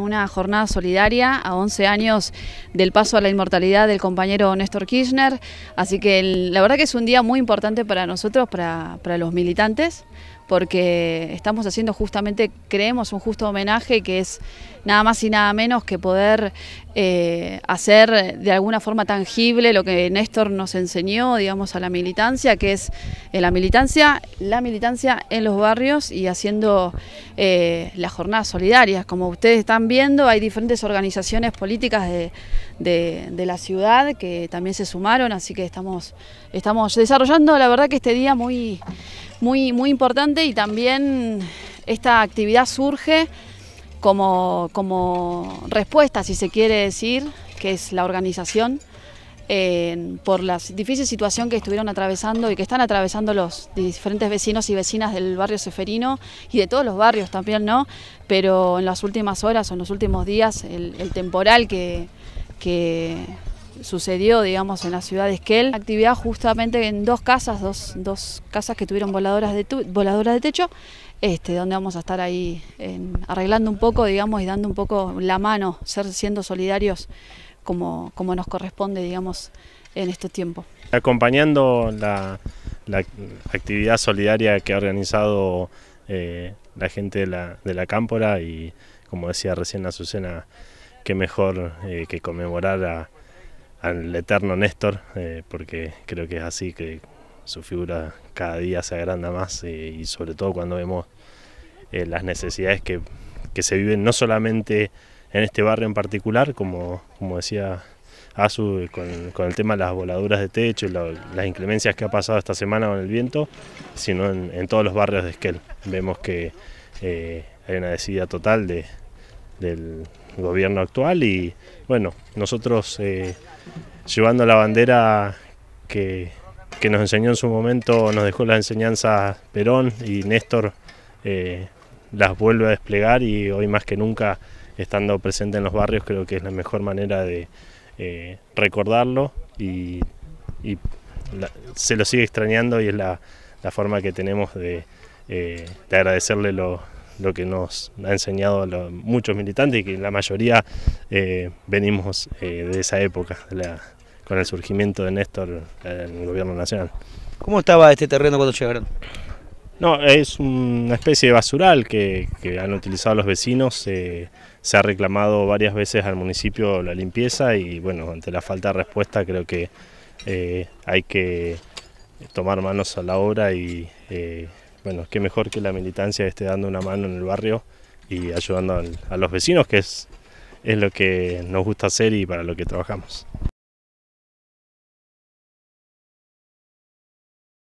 Una jornada solidaria a 11 años del paso a la inmortalidad del compañero Néstor Kirchner, así que la verdad que es un día muy importante para nosotros, para, para los militantes, porque estamos haciendo justamente, creemos, un justo homenaje que es nada más y nada menos que poder eh, hacer de alguna forma tangible lo que Néstor nos enseñó, digamos, a la militancia, que es eh, la militancia, la militancia en los barrios y haciendo eh, las jornadas solidarias. Como ustedes están viendo, hay diferentes organizaciones políticas de, de, la ciudad que también se sumaron, así que estamos, estamos desarrollando, la verdad que este día muy, muy, muy importante y también esta actividad surge como, respuesta, si se quiere decir, que es la organización, por la difícil situación que estuvieron atravesando y que están atravesando los diferentes vecinos y vecinas del barrio Seferino y de todos los barrios también, ¿no? Pero en las últimas horas o en los últimos días, el, temporal que sucedió, digamos, en la ciudad de Esquel. Actividad justamente en dos casas, dos, casas que tuvieron voladoras de, de techo, este, donde vamos a estar ahí arreglando un poco, digamos, y dando un poco la mano, ser, siendo solidarios como, como nos corresponde, digamos, en este tiempo. Acompañando la, la actividad solidaria que ha organizado eh, la gente de la, Cámpora y, como decía recién Azucena, qué mejor eh, que conmemorar a el eterno Néstor, eh, porque creo que es así que su figura cada día se agranda más eh, y sobre todo cuando vemos eh, las necesidades que, se viven no solamente en este barrio en particular, como, como decía Azu, con, con el tema de las voladuras de techo y las inclemencias que ha pasado esta semana con el viento, sino en, en todos los barrios de Esquel. Vemos que hay una desidia total de, del gobierno actual y bueno, nosotros eh, llevando la bandera que, nos enseñó en su momento, nos dejó las enseñanza Perón y Néstor eh, las vuelve a desplegar y hoy más que nunca estando presente en los barrios creo que es la mejor manera de eh, recordarlo y, se lo sigue extrañando y es la, la forma que tenemos de, de agradecerle lo, lo que nos ha enseñado a muchos militantes y que la mayoría eh, venimos eh, de esa época, con el surgimiento de Néstor en el gobierno nacional. ¿Cómo estaba este terreno cuando llegaron? No, es una especie de basural que, han utilizado los vecinos. Eh, se ha reclamado varias veces al municipio la limpieza y bueno, ante la falta de respuesta creo que hay que tomar manos a la obra y bueno, qué mejor que la militancia esté dando una mano en el barrio y ayudando a los vecinos, que es, es lo que nos gusta hacer y para lo que trabajamos.